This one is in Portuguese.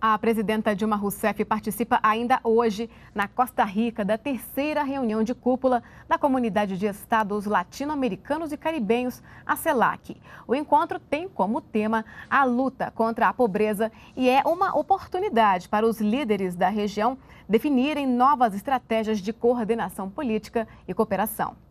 A presidenta Dilma Rousseff participa ainda hoje, na Costa Rica, da terceira reunião de cúpula da Comunidade de Estados Latino-Americanos e Caribenhos, a CELAC. O encontro tem como tema a luta contra a pobreza e é uma oportunidade para os líderes da região definirem novas estratégias de coordenação política e cooperação.